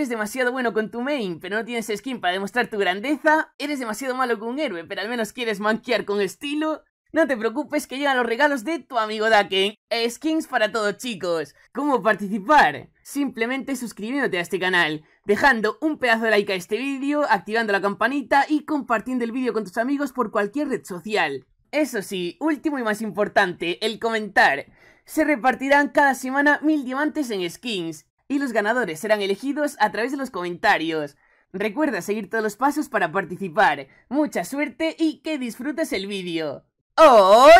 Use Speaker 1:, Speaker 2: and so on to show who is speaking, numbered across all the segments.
Speaker 1: eres demasiado bueno con tu main, pero no tienes skin para demostrar tu grandeza. Eres demasiado malo con un héroe, pero al menos quieres manquear con estilo. No te preocupes que llegan los regalos de tu amigo Daken. Eh, skins para todos chicos. ¿Cómo participar? Simplemente suscribiéndote a este canal, dejando un pedazo de like a este vídeo, activando la campanita y compartiendo el vídeo con tus amigos por cualquier red social. Eso sí, último y más importante, el comentar. Se repartirán cada semana mil diamantes en skins y los ganadores serán elegidos a través de los comentarios. Recuerda seguir todos los pasos para participar. Mucha suerte y que disfrutes el vídeo. ¡Hola!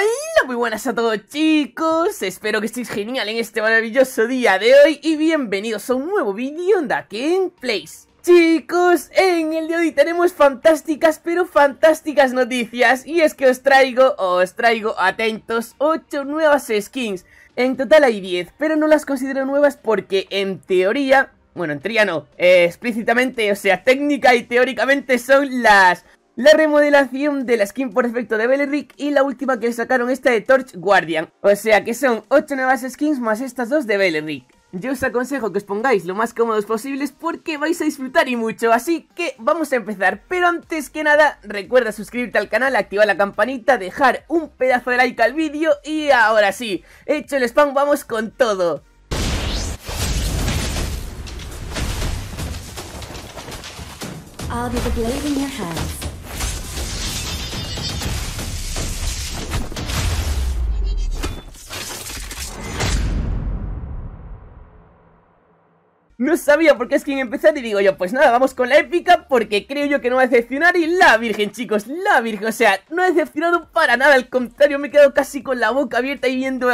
Speaker 1: Muy buenas a todos chicos, espero que estéis genial en este maravilloso día de hoy y bienvenidos a un nuevo vídeo de King Place. Chicos, en el de hoy tenemos fantásticas pero fantásticas noticias y es que os traigo, os traigo atentos 8 nuevas skins en total hay 10, pero no las considero nuevas porque en teoría, bueno, en teoría no, eh, explícitamente, o sea, técnica y teóricamente son las... La remodelación de la skin por efecto de Beleric y la última que sacaron esta de Torch Guardian. O sea que son 8 nuevas skins más estas dos de Belerick. Yo os aconsejo que os pongáis lo más cómodos posibles porque vais a disfrutar y mucho, así que vamos a empezar. Pero antes que nada, recuerda suscribirte al canal, activar la campanita, dejar un pedazo de like al vídeo y ahora sí, hecho el spam, vamos con todo. No sabía por qué es quien empezar y digo yo, pues nada, vamos con la épica porque creo yo que no va a decepcionar y la virgen, chicos, la virgen, o sea, no ha decepcionado para nada, al contrario, me he quedado casi con la boca abierta y viendo,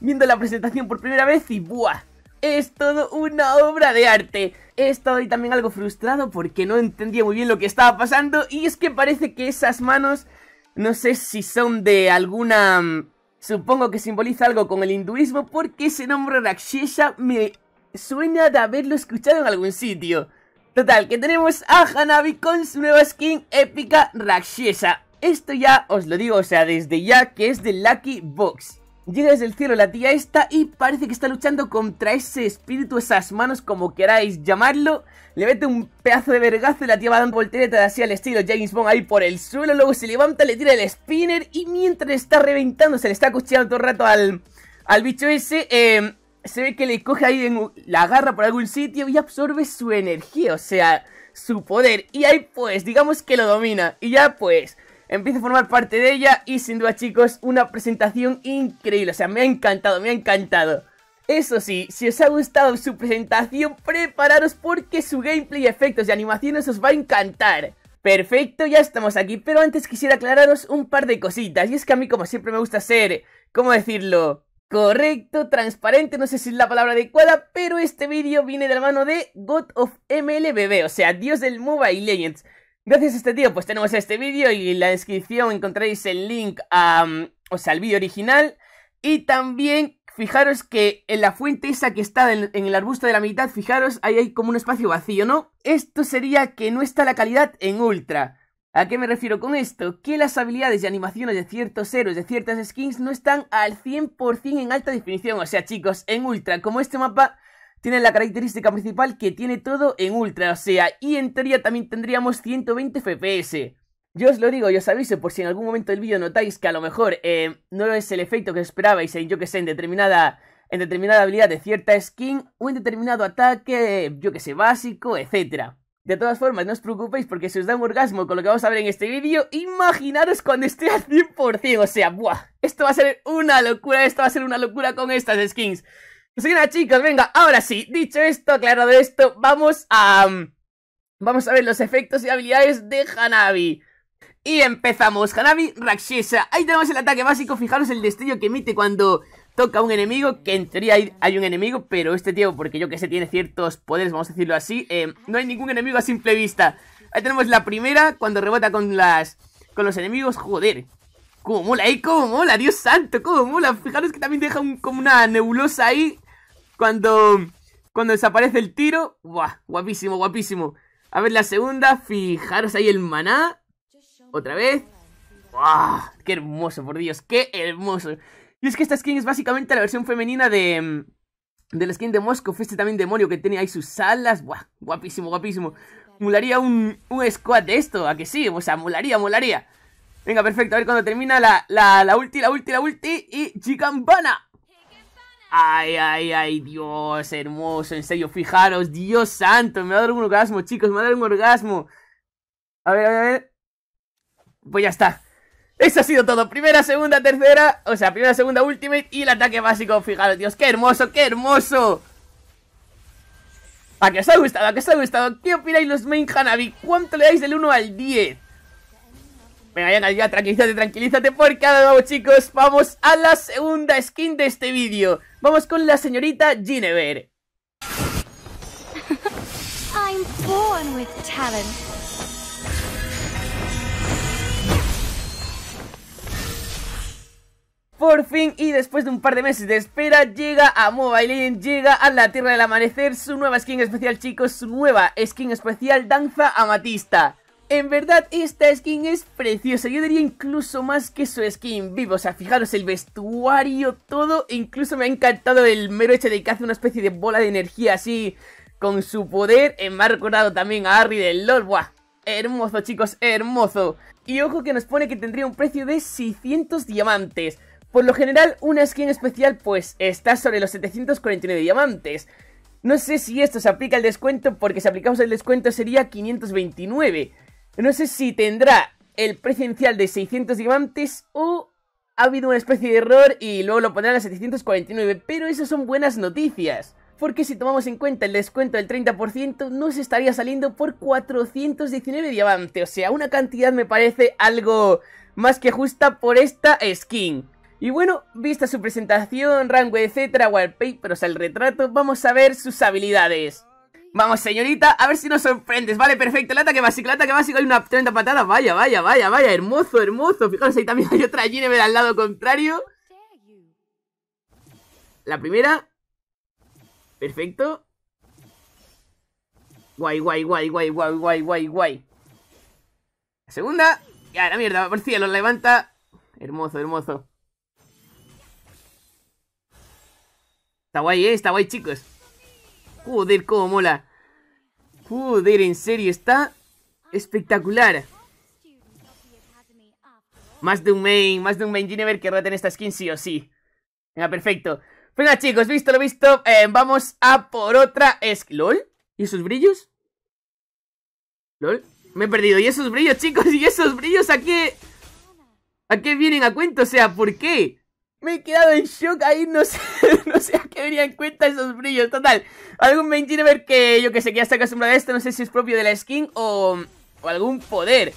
Speaker 1: viendo la presentación por primera vez y ¡buah! Es todo una obra de arte. He estado ahí también algo frustrado porque no entendía muy bien lo que estaba pasando y es que parece que esas manos, no sé si son de alguna... Mm, supongo que simboliza algo con el hinduismo porque ese nombre Rakshisha me Suena de haberlo escuchado en algún sitio. Total, que tenemos a Hanabi con su nueva skin épica Rakshesa. Esto ya os lo digo, o sea, desde ya que es de Lucky Box. Llega desde el cielo la tía esta y parece que está luchando contra ese espíritu, esas manos, como queráis llamarlo. Le mete un pedazo de vergazo y la tía va dando voltereta así al estilo James Bond ahí por el suelo. Luego se levanta, le tira el spinner y mientras está reventando, se le está cuchillando todo el rato al, al bicho ese, eh, se ve que le coge ahí, en, la agarra por algún sitio y absorbe su energía, o sea, su poder. Y ahí pues, digamos que lo domina. Y ya pues, empieza a formar parte de ella y sin duda chicos, una presentación increíble. O sea, me ha encantado, me ha encantado. Eso sí, si os ha gustado su presentación, prepararos porque su gameplay, efectos y animaciones os va a encantar. Perfecto, ya estamos aquí, pero antes quisiera aclararos un par de cositas. Y es que a mí como siempre me gusta ser, ¿cómo decirlo? Correcto, transparente, no sé si es la palabra adecuada, pero este vídeo viene de la mano de God of MLBB, o sea, Dios del Mobile Legends. Gracias a este tío, pues tenemos este vídeo y en la descripción encontraréis el link a, o sea, al vídeo original. Y también, fijaros que en la fuente esa que está en el arbusto de la mitad, fijaros, ahí hay como un espacio vacío, ¿no? Esto sería que no está la calidad en ultra. ¿A qué me refiero con esto? Que las habilidades y animaciones de ciertos héroes de ciertas skins no están al 100% en alta definición, o sea chicos, en ultra, como este mapa tiene la característica principal que tiene todo en ultra, o sea, y en teoría también tendríamos 120 FPS. Yo os lo digo, yo os aviso por si en algún momento del vídeo notáis que a lo mejor eh, no es el efecto que esperabais en, yo que sé, en determinada, en determinada habilidad de cierta skin o en determinado ataque, yo que sé, básico, etcétera. De todas formas, no os preocupéis porque si os da un orgasmo con lo que vamos a ver en este vídeo, imaginaros cuando esté al 100%, o sea, ¡buah! Esto va a ser una locura, esto va a ser una locura con estas skins. Pues que nada, chicos, venga, ahora sí, dicho esto, aclarado esto, vamos a... Mm, vamos a ver los efectos y habilidades de Hanabi. Y empezamos, Hanabi rakshisa Ahí tenemos el ataque básico, fijaros el destello que emite cuando toca un enemigo, que en teoría hay, un enemigo, pero este tío, porque yo que sé, tiene ciertos poderes, vamos a decirlo así, eh, no hay ningún enemigo a simple vista. Ahí tenemos la primera, cuando rebota con las con los enemigos, joder. Como mola, ahí eh, como mola, Dios santo, como mola. Fijaros que también deja como una nebulosa ahí cuando cuando desaparece el tiro. guapísimo, guapísimo. A ver la segunda, fijaros ahí el maná. Otra vez. ¡Qué hermoso, por Dios! ¡Qué hermoso! Y es que esta skin es básicamente la versión femenina de, mm, de la skin de Moscow, este también demonio que tiene ahí sus alas. guapísimo, guapísimo. Mularía un, un squad de esto, ¿a que sí? O sea, molaría, molaría Venga, perfecto, a ver cuando termina la, la, la ulti, la ulti, la ulti y Chicambana. Ay, ay, ay, Dios, hermoso, en serio, fijaros, Dios santo, me va un orgasmo, chicos, me va un orgasmo. A ver, a ver, a ver. Pues ya está. Eso ha sido todo. Primera, segunda, tercera. O sea, primera, segunda, ultimate y el ataque básico. Fijaros, Dios, qué hermoso, qué hermoso. ¿A que os ha gustado? ¿A que os ha gustado? ¿Qué opináis los main Hanabi? ¿Cuánto le dais del 1 al 10? Venga, venga, ya, tranquilízate, tranquilízate porque cada vamos, chicos, vamos a la segunda skin de este vídeo. Vamos con la señorita Ginever. I'm born with talent. Por fin y después de un par de meses de espera llega a Mobile Legends, llega a la Tierra del Amanecer su nueva skin especial chicos, su nueva skin especial Danza Amatista. En verdad esta skin es preciosa, yo diría incluso más que su skin vivo, o sea, fijaros el vestuario, todo, incluso me ha encantado el mero hecho de que hace una especie de bola de energía así con su poder, eh, me ha recordado también a Harry del Lord, ¡buah! Hermoso chicos, hermoso. Y ojo que nos pone que tendría un precio de 600 diamantes. Por lo general, una skin especial pues está sobre los 749 diamantes. No sé si esto se aplica al descuento porque si aplicamos el descuento sería 529. No sé si tendrá el presencial de 600 diamantes o ha habido una especie de error y luego lo pondrán a 749, pero esas son buenas noticias. Porque si tomamos en cuenta el descuento del 30% nos estaría saliendo por 419 diamantes, o sea, una cantidad me parece algo más que justa por esta skin. Y bueno, vista su presentación, rango, etcétera, wallpaper, pero sea, el retrato, vamos a ver sus habilidades. Vamos, señorita, a ver si nos sorprendes. Vale, perfecto, el ataque básico, el ataque básico, hay una tremenda patada. Vaya, vaya, vaya, vaya, hermoso, hermoso. Fijaros, ahí también hay otra Ginebra al lado contrario. La primera. Perfecto. Guay, guay, guay, guay, guay, guay, guay, guay. La segunda. Ya, la mierda, por cielo, levanta. Hermoso, hermoso. Está guay, ¿eh? Está guay, chicos. Joder, cómo mola. Joder, en serio, está espectacular. Más de un main, más de un main Ginever que roten esta skin sí o sí. Venga, perfecto. Venga, chicos, visto lo visto, eh, vamos a por otra skin. ¿Lol? ¿Y esos brillos? ¿Lol? Me he perdido. ¿Y esos brillos, chicos? ¿Y esos brillos a qué...? ¿A qué vienen a cuento? O sea, ¿por qué? Me he quedado en shock ahí, no sé, no sé a qué venía en cuenta esos brillos. Total, algún ver que yo que sé que ya está acostumbrado a esto, no sé si es propio de la skin o, algún poder.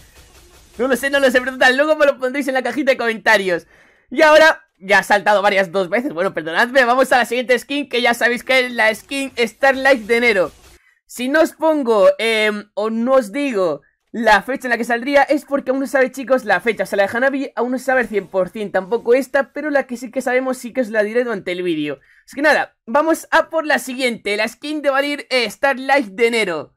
Speaker 1: No lo sé, no lo sé, pero total, luego me lo pondréis en la cajita de comentarios. Y ahora, ya ha saltado varias dos veces, bueno, perdonadme, vamos a la siguiente skin que ya sabéis que es la skin Starlight de enero. Si no os pongo em, o no os digo la fecha en la que saldría es porque aún no sabe, chicos, la fecha. se la de Hanabi aún no se sabe al 100%, tampoco esta, pero la que sí que sabemos sí que os la diré durante el vídeo. Así que nada, vamos a por la siguiente. La skin de Valir eh, Starlight de enero.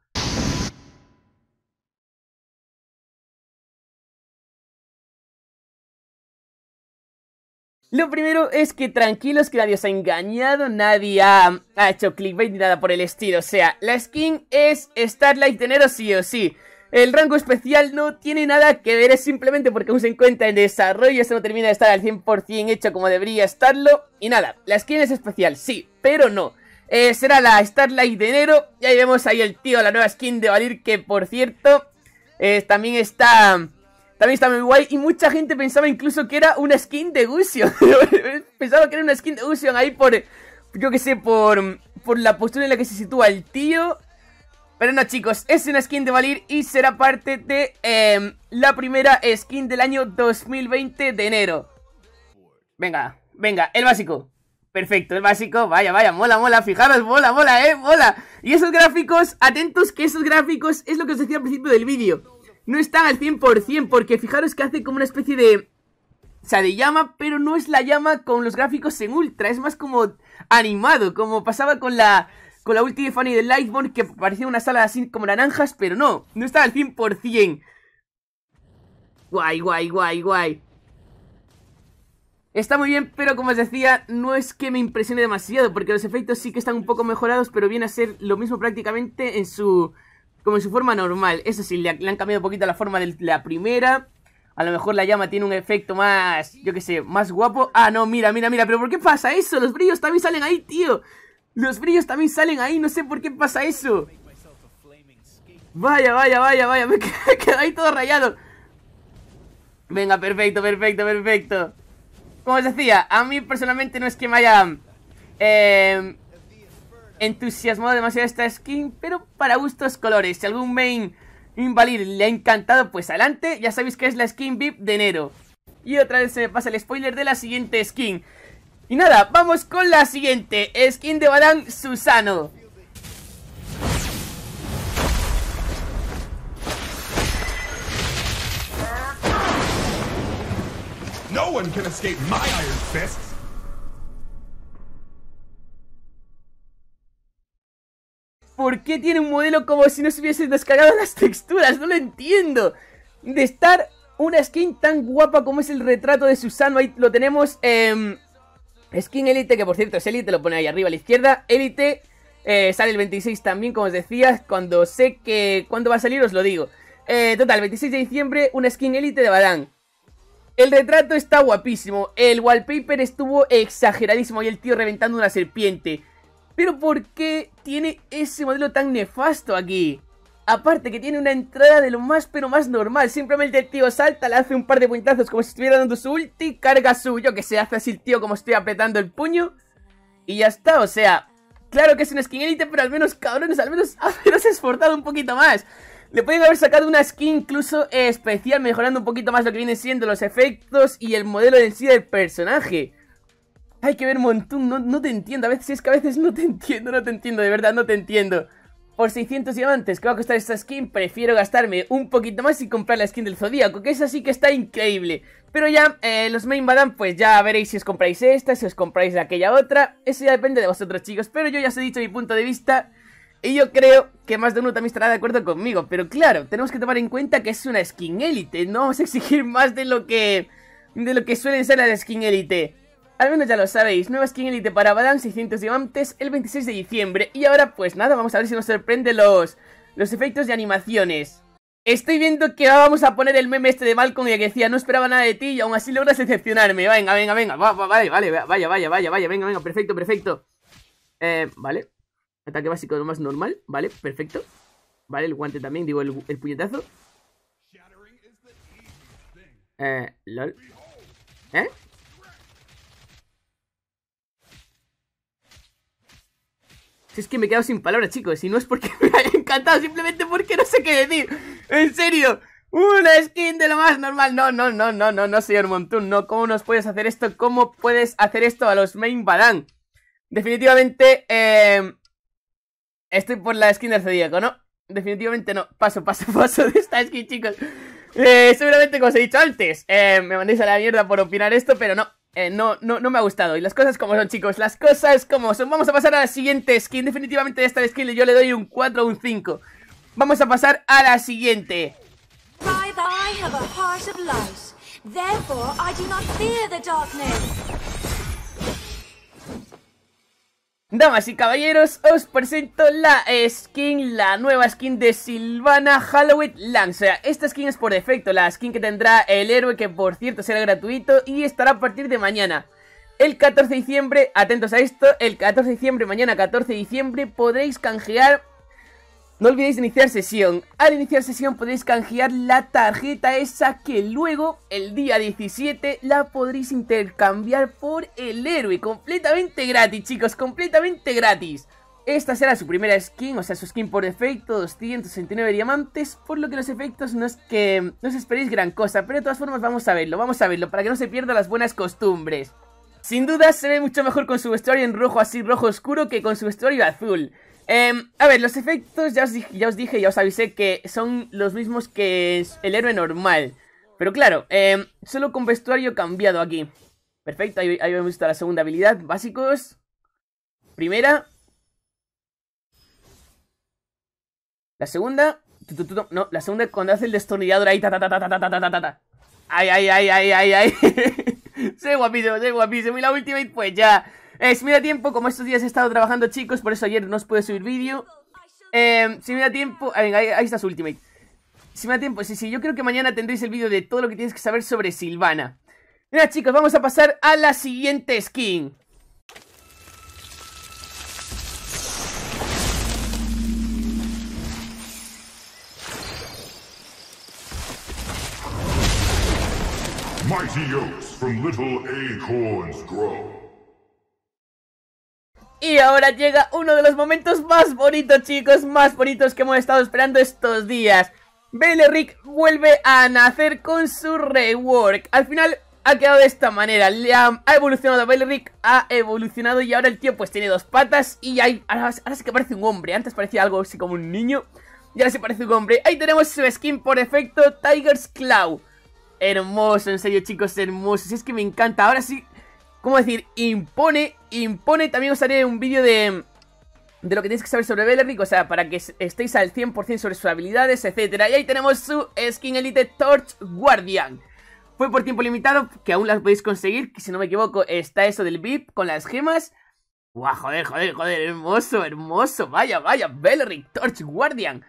Speaker 1: Lo primero es que tranquilos que nadie os ha engañado, nadie ha, ha hecho clickbait ni nada por el estilo. O sea, la skin es Starlight de enero sí o sí. El rango especial no tiene nada que ver, es simplemente porque aún se encuentra en desarrollo, esto no termina de estar al 100% hecho como debería estarlo. Y nada, la skin es especial, sí, pero no. Eh, será la Starlight de enero, y ahí vemos ahí el tío, la nueva skin de Valir, que por cierto, eh, también está... También está muy guay y mucha gente pensaba incluso que era una skin de Gusion. pensaba que era una skin de Gusion ahí por... Yo que sé, por, por la postura en la que se sitúa el tío pero no chicos, es una skin de Valir y será parte de em, la primera skin del año 2020 de enero Venga, venga, el básico Perfecto, el básico, vaya, vaya, mola, mola, fijaros, mola, mola, eh, mola Y esos gráficos, atentos que esos gráficos es lo que os decía al principio del vídeo No están al 100% porque fijaros que hace como una especie de... O sea, de llama, pero no es la llama con los gráficos en ultra, es más como animado, como pasaba con la con la ulti de Fanny de Lightborn que parecía una sala así como naranjas, pero no, no está al 100%. Guay, guay, guay, guay. Está muy bien, pero como os decía, no es que me impresione demasiado, porque los efectos sí que están un poco mejorados, pero viene a ser lo mismo prácticamente en su... como en su forma normal. Eso sí, le, han cambiado un poquito la forma de la primera. A lo mejor la llama tiene un efecto más, yo qué sé, más guapo. Ah, no, mira, mira, mira, pero ¿por qué pasa eso? Los brillos también salen ahí, tío. Los brillos también salen ahí, no sé por qué pasa eso. Vaya, vaya, vaya, vaya, me quedo ahí todo rayado. Venga, perfecto, perfecto, perfecto. Como os decía, a mí personalmente no es que me haya em, entusiasmado demasiado esta skin, pero para gustos colores. Si algún main invalid le ha encantado, pues adelante. Ya sabéis que es la skin VIP de enero. Y otra vez se me pasa el spoiler de la siguiente skin. Y nada, vamos con la siguiente skin de Balan Susano. No iron ¿Por qué tiene un modelo como si no se hubiesen descargado las texturas? No lo entiendo. De estar una skin tan guapa como es el retrato de Susano, ahí lo tenemos eh, Skin Elite, que por cierto es Elite, lo pone ahí arriba a la izquierda. Elite eh, sale el 26 también, como os decía. Cuando sé que cuando va a salir, os lo digo. Eh, total, 26 de diciembre, una skin Elite de Badán. El retrato está guapísimo. El wallpaper estuvo exageradísimo y el tío reventando una serpiente. Pero ¿por qué tiene ese modelo tan nefasto aquí? Aparte que tiene una entrada de lo más pero más normal. Simplemente el tío salta, le hace un par de puntazos como si estuviera dando su ulti, carga suyo que se hace así el tío como estoy apretando el puño. Y ya está, o sea, claro que es una skin élite, pero al menos cabrones, al menos ha esforzado un poquito más. Le pueden haber sacado una skin incluso especial, mejorando un poquito más lo que viene siendo los efectos y el modelo en sí del personaje. Hay que ver montón, no, no te entiendo, a veces es que a veces no te entiendo, no te entiendo, de verdad no te entiendo por 600 diamantes que va a costar esta skin, prefiero gastarme un poquito más y comprar la skin del Zodíaco, que es así que está increíble. Pero ya, eh, los main badam, pues ya veréis si os compráis esta, si os compráis aquella otra, eso ya depende de vosotros chicos, pero yo ya os he dicho mi punto de vista... Y yo creo que más de uno también estará de acuerdo conmigo, pero claro, tenemos que tomar en cuenta que es una skin élite, no vamos a exigir más de lo que de lo que suelen ser las skin élite. Al menos ya lo sabéis, nueva skin Elite para Balan, 600 Diamantes el 26 de diciembre. Y ahora pues nada, vamos a ver si nos sorprende los, los efectos de animaciones. Estoy viendo que vamos a poner el meme este de Malcolm que decía no esperaba nada de ti y aún así logras decepcionarme. Venga, venga, venga, vale, vale, vaya, vaya, vaya, vaya, venga, venga, perfecto, perfecto. Eh, vale. Ataque básico lo más normal, vale, perfecto. Vale, el guante también, digo, el, el puñetazo. Eh, lol. ¿Eh? Si es que me he quedado sin palabras, chicos, y no es porque me haya encantado, simplemente porque no sé qué decir. En serio, una skin de lo más normal. No, no, no, no, no, no, señor Montún, no. ¿Cómo nos puedes hacer esto? ¿Cómo puedes hacer esto a los main balan? Definitivamente, eh, estoy por la skin del Zodíaco, ¿no? Definitivamente no. Paso, paso, paso de esta skin, chicos. Eh, seguramente, como os he dicho antes, eh, me mandéis a la mierda por opinar esto, pero no. Eh, no, no, no me ha gustado. Y las cosas como son, chicos. Las cosas como son. Vamos a pasar a la siguiente skin. Definitivamente esta skin yo le doy un 4 o un 5. Vamos a pasar a la siguiente. Damas y caballeros, os presento la skin, la nueva skin de Silvana Halloween Lance. Esta skin es por defecto, la skin que tendrá el héroe que por cierto será gratuito y estará a partir de mañana. El 14 de diciembre, atentos a esto, el 14 de diciembre, mañana 14 de diciembre, podréis canjear no olvidéis de iniciar sesión. Al iniciar sesión podéis canjear la tarjeta esa que luego, el día 17, la podréis intercambiar por el héroe. Completamente gratis, chicos, completamente gratis. Esta será su primera skin, o sea, su skin por defecto, 269 diamantes, por lo que los efectos no es que no os esperéis gran cosa, pero de todas formas vamos a verlo, vamos a verlo, para que no se pierdan las buenas costumbres. Sin duda se ve mucho mejor con su vestuario en rojo así rojo oscuro que con su vestuario azul a ver, los efectos ya os, ya os dije, ya os avisé que son los mismos que el héroe normal. Pero claro, solo con vestuario cambiado aquí. Perfecto, ahí, vemos hemos visto la segunda habilidad. Básicos. Primera. La segunda. No, la segunda cuando hace el destornillador ahí. Ta, ta, ta, ta, ta, ta, Ay, ay, ay, ay, ay, ay. soy guapísimo, soy guapísimo. Y la ultimate, pues ya. Eh, si me da tiempo, como estos días he estado trabajando, chicos, por eso ayer no os pude subir vídeo. Eh, si me da tiempo... Ah, venga, ahí, está su ultimate. Si me da tiempo, sí, sí, yo creo que mañana tendréis el vídeo de todo lo que tienes que saber sobre Silvana. Mira, chicos, vamos a pasar a la siguiente skin. Mighty from little acorns grow. Y ahora llega uno de los momentos más bonitos, chicos, más bonitos que hemos estado esperando estos días. Belerick vuelve a nacer con su rework. Al final ha quedado de esta manera. Le ha, evolucionado Belerick, ha evolucionado y ahora el tío pues tiene dos patas y hay, ahora, ahora, sí que parece un hombre. Antes parecía algo así como un niño y ahora sí parece un hombre. Ahí tenemos su skin por efecto Tiger's Claw. Hermoso, en serio chicos, hermoso. Si es que me encanta. Ahora sí ¿cómo decir? Impone, impone. También os haré un vídeo de, de lo que tenéis que saber sobre Bellerick. o sea, para que estéis al 100% sobre sus habilidades, etcétera. Y ahí tenemos su skin Elite Torch Guardian. Fue por tiempo limitado, que aún las podéis conseguir, que si no me equivoco está eso del VIP con las gemas. ¡Guau, joder, joder, joder! ¡Hermoso, hermoso! ¡Vaya, vaya! Beleric Torch Guardian.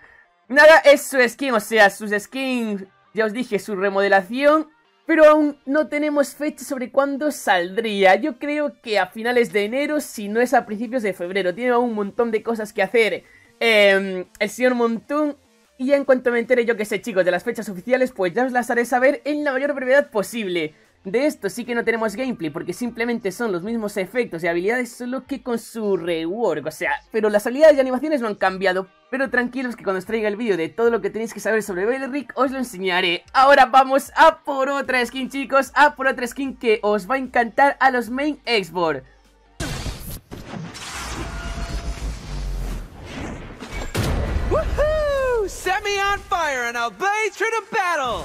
Speaker 1: Nada, es su skin, o sea, sus skins, ya os dije, su remodelación pero aún no tenemos fecha sobre cuándo saldría. Yo creo que a finales de enero, si no es a principios de febrero. Tiene un montón de cosas que hacer em, el señor Montún. Y en cuanto me entere yo que sé, chicos, de las fechas oficiales, pues ya os las haré saber en la mayor brevedad posible. De esto sí que no tenemos gameplay porque simplemente son los mismos efectos y habilidades solo que con su rework, o sea, pero las habilidades y animaciones no han cambiado. Pero tranquilos que cuando os traiga el vídeo de todo lo que tenéis que saber sobre Belric os lo enseñaré. Ahora vamos a por otra skin chicos, a por otra skin que os va a encantar a los main Woohoo! Set me on fire and I'll through the battle!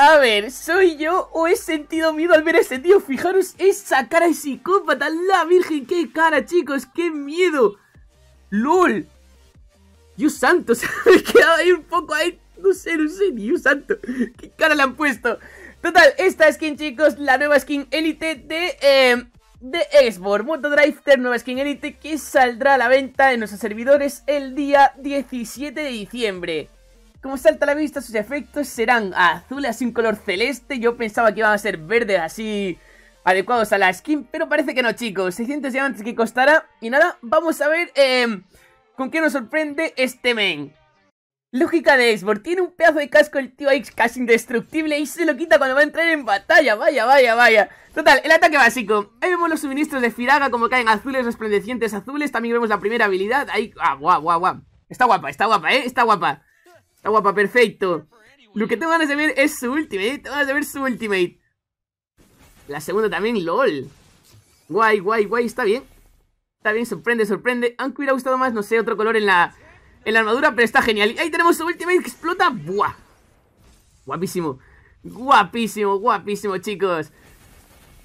Speaker 1: A ver, ¿soy yo o he sentido miedo al ver a ese tío? Fijaros esa cara de psicópata, la virgen, qué cara, chicos, qué miedo. ¡Lol! Dios santo, se me quedado ahí un poco ahí. No sé, no sé, Dios santo. ¿Qué cara le han puesto? Total, esta skin, chicos, la nueva skin élite de. Eh, de Xbox Moto Drifter, nueva skin élite que saldrá a la venta en nuestros servidores el día 17 de diciembre. Como salta a la vista, sus efectos serán azules así un color celeste. Yo pensaba que iban a ser verdes así adecuados a la skin, pero parece que no, chicos. 600 diamantes que costará. Y nada, vamos a ver em, con qué nos sorprende este men. Lógica de Xbox, tiene un pedazo de casco el tío X casi indestructible y se lo quita cuando va a entrar en batalla, vaya, vaya, vaya. Total, el ataque básico. Ahí vemos los suministros de Firaga como caen azules, resplandecientes azules. También vemos la primera habilidad. Ahí, ah, guau, guau, guau. Está guapa, está guapa, eh, está guapa. Está guapa, perfecto. Lo que tengo ganas de ver es su ultimate. Tengo ganas de ver su ultimate. La segunda también, LOL. Guay, guay, guay, está bien. Está bien, sorprende, sorprende. Aunque hubiera gustado más, no sé, otro color en la, en la armadura, pero está genial. Y ahí tenemos su ultimate que explota. ¡Buah! Guapísimo. Guapísimo, guapísimo, chicos.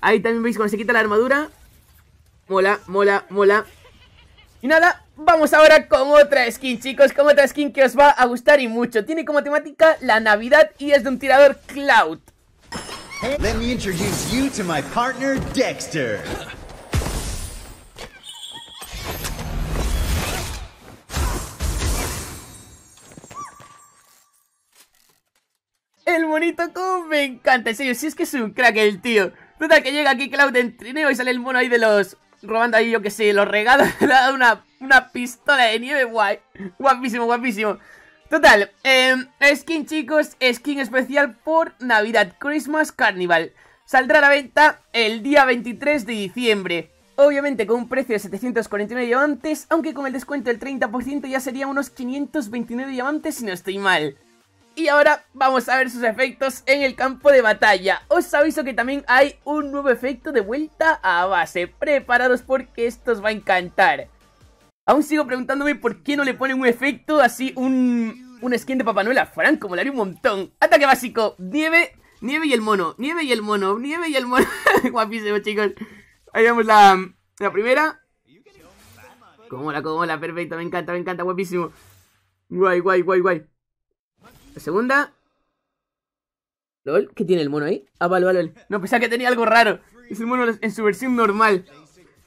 Speaker 1: Ahí también veis cuando se quita la armadura. Mola, mola, mola. Y nada, Vamos ahora con otra skin, chicos, con otra skin que os va a gustar y mucho. Tiene como temática la Navidad y es de un tirador Cloud. Let El monito, como me encanta, en serio, si es que es un crack el tío. Total, que llega aquí Cloud en trineo y sale el mono ahí de los robando ahí, yo que sé, los regalos. Le ha dado una, pistola de nieve, guay. Guapísimo, guapísimo. Total, em, skin chicos, skin especial por Navidad, Christmas Carnival. Saldrá a la venta el día 23 de diciembre. Obviamente con un precio de 749 diamantes, aunque con el descuento del 30% ya sería unos 529 diamantes si no estoy mal. Y ahora vamos a ver sus efectos en el campo de batalla. Os aviso que también hay un nuevo efecto de vuelta a base. Preparados porque esto os va a encantar. Aún sigo preguntándome por qué no le ponen un efecto así, un, skin de Papá Noel a Franco. haría un montón. Ataque básico. Nieve, nieve y el mono. Nieve y el mono. Nieve y el mono. Guapísimo, chicos. Ahí vemos la, la primera. Cómo la, cómo la, perfecto, Me encanta, me encanta. Guapísimo. Guay, guay, guay, guay. La segunda. ¿Lol? ¿Qué tiene el mono ahí? Ah, vale, vale, No, pensaba que tenía algo raro. Es el mono en su versión normal.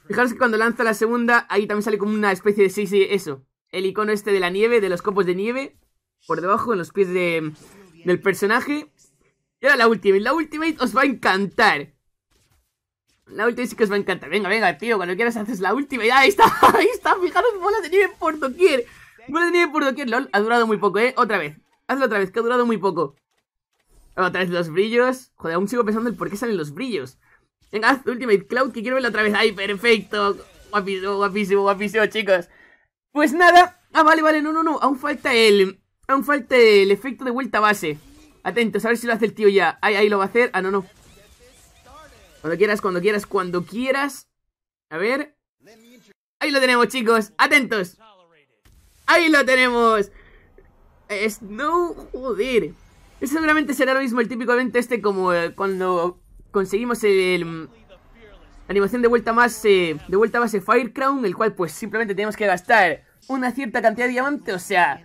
Speaker 1: Fijaros que cuando lanza la segunda, ahí también sale como una especie de... Sí, sí, eso. El icono este de la nieve, de los copos de nieve. Por debajo, en los pies de, del personaje. Y ahora la ultimate. La ultimate os va a encantar. La ultimate sí que os va a encantar. Venga, venga, tío. Cuando quieras haces la ultimate. Ahí está, ahí está. Fijaros, bola de nieve por doquier. Bola de nieve por doquier. LOL, ha durado muy poco, ¿eh? Otra vez. Hazlo otra vez, que ha durado muy poco. Otra vez los brillos. Joder, aún sigo pensando el por qué salen los brillos. Venga, haz Ultimate Cloud, que quiero verlo otra vez. ¡Ay, perfecto! Guapísimo, guapísimo, guapísimo, chicos. Pues nada. Ah, vale, vale, no, no, no. Aún falta el... Aún falta el efecto de vuelta base. Atentos, a ver si lo hace el tío ya. Ahí, ahí lo va a hacer. Ah, no, no. Cuando quieras, cuando quieras, cuando quieras. A ver. Ahí lo tenemos, chicos. Atentos. Ahí lo tenemos. No, joder. Seguramente será lo mismo el típico este como eh, cuando conseguimos el, mm, animación de vuelta más eh, de vuelta base Firecrown el cual pues simplemente tenemos que gastar una cierta cantidad de diamantes, o sea,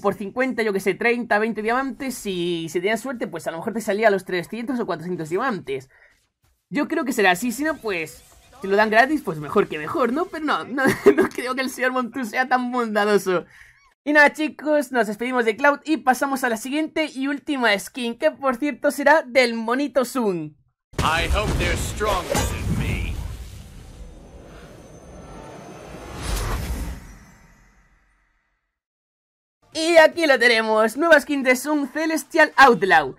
Speaker 1: por 50, yo que sé, 30, 20 diamantes y si tenías suerte, pues a lo mejor te salía a los 300 o 400 diamantes. Yo creo que será así, si no pues si lo dan gratis, pues mejor que mejor, ¿no? Pero no, no, creo que el señor Montu sea tan bondadoso. Y nada chicos, nos despedimos de Cloud y pasamos a la siguiente y última skin, que por cierto será del monito Zoom. Y aquí lo tenemos, nueva skin de Zoom Celestial Outlaw.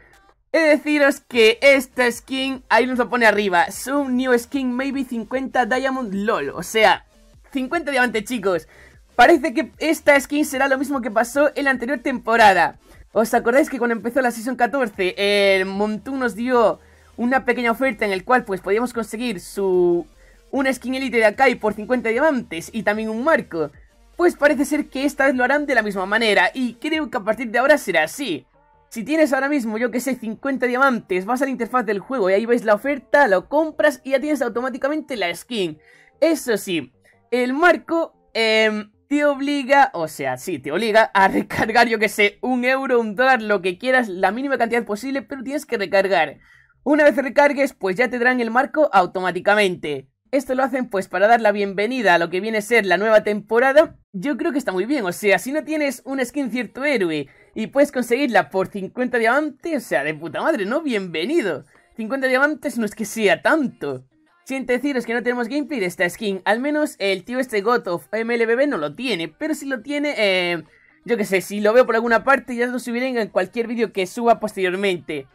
Speaker 1: He de deciros que esta skin, ahí nos lo pone arriba, Zoom New Skin Maybe 50 Diamond LOL, o sea, 50 diamantes chicos. Parece que esta skin será lo mismo que pasó en la anterior temporada. ¿Os acordáis que cuando empezó la Season 14, el Montun nos dio una pequeña oferta en el cual pues podíamos conseguir su... Una skin élite de Akai por 50 diamantes y también un marco. Pues parece ser que esta vez lo harán de la misma manera y creo que a partir de ahora será así. Si tienes ahora mismo, yo que sé, 50 diamantes, vas a la interfaz del juego y ahí veis la oferta, lo compras y ya tienes automáticamente la skin. Eso sí, el marco eh, te obliga, o sea, sí, te obliga a recargar, yo que sé, un euro, un dólar, lo que quieras, la mínima cantidad posible, pero tienes que recargar. Una vez recargues, pues ya te darán el marco automáticamente. Esto lo hacen pues para dar la bienvenida a lo que viene a ser la nueva temporada. Yo creo que está muy bien, o sea, si no tienes una skin cierto héroe y puedes conseguirla por 50 diamantes, o sea, de puta madre, ¿no? Bienvenido. 50 diamantes no es que sea tanto. Sin deciros que no tenemos gameplay de esta skin, al menos el tío este God of MLBB no lo tiene, pero si lo tiene, eh, yo qué sé, si lo veo por alguna parte ya lo subiré en cualquier vídeo que suba posteriormente.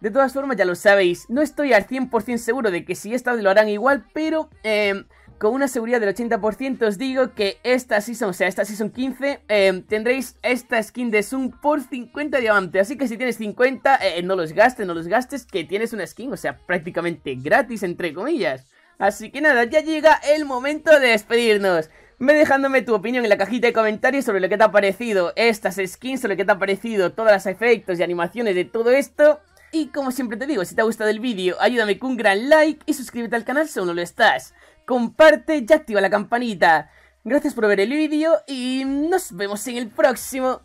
Speaker 1: De todas formas ya lo sabéis, no estoy al 100% seguro de que si esta lo harán igual, pero... Eh, con una seguridad del 80% os digo que esta season, o sea, esta season 15, em, tendréis esta skin de Sun por 50 diamantes. Así que si tienes 50, eh, no los gastes, no los gastes, que tienes una skin, o sea, prácticamente gratis, entre comillas. Así que nada, ya llega el momento de despedirnos. Ve dejándome tu opinión en la cajita de comentarios sobre lo que te ha parecido estas skins, sobre lo que te ha parecido todos los efectos y animaciones de todo esto. Y como siempre te digo, si te ha gustado el vídeo, ayúdame con un gran like y suscríbete al canal si aún no lo estás comparte y activa la campanita. Gracias por ver el vídeo y nos vemos en el próximo.